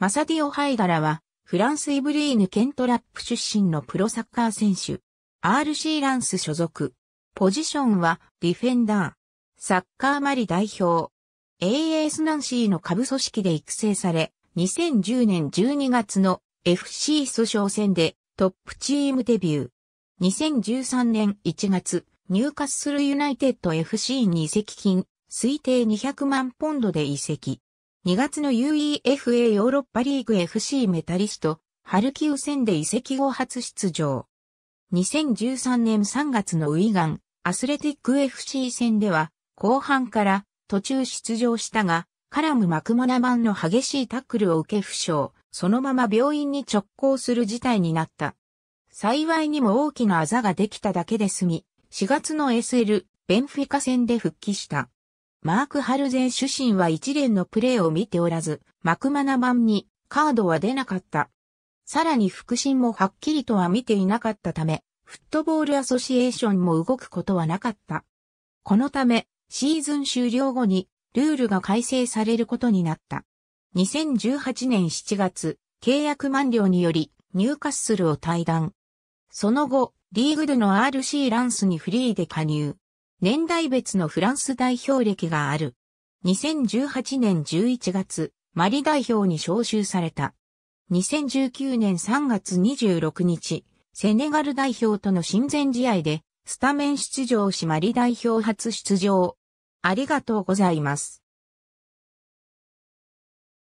マサディオ・ハイダラは、フランス・イブリーヌ・ケントラップ出身のプロサッカー選手。RC ランス所属。ポジションは、ディフェンダー。サッカーマリ代表。AAS ナンシーの下部組織で育成され、2010年12月の FC 訴訟戦でトップチームデビュー。2013年1月、ニューカッスルユナイテッド FC に移籍金、推定200万ポンドで移籍。2月の UEFA ヨーロッパリーグ FC メタリスト、ハルキウ戦で移籍後初出場。2013年3月のウィガン、アスレティック FC 戦では、後半から途中出場したが、カラム・マクモナマンの激しいタックルを受け負傷、そのまま病院に直行する事態になった。幸いにも大きなあざができただけで済み、4月の SL、ベンフィカ戦で復帰した。マーク・ハルゼン主審は一連のプレーを見ておらず、マクマナ版にカードは出なかった。さらに副審もはっきりとは見ていなかったため、フットボールアソシエーションも動くことはなかった。このため、シーズン終了後にルールが改正されることになった。2018年7月、契約満了によりニューカッスルを退団。その後、リーグでの RC ランスにフリーで加入。年代別のフランス代表歴がある。2018年11月、マリ代表に招集された。2019年3月26日、セネガル代表との親善試合で、スタメン出場しマリ代表初出場。ありがとうございます。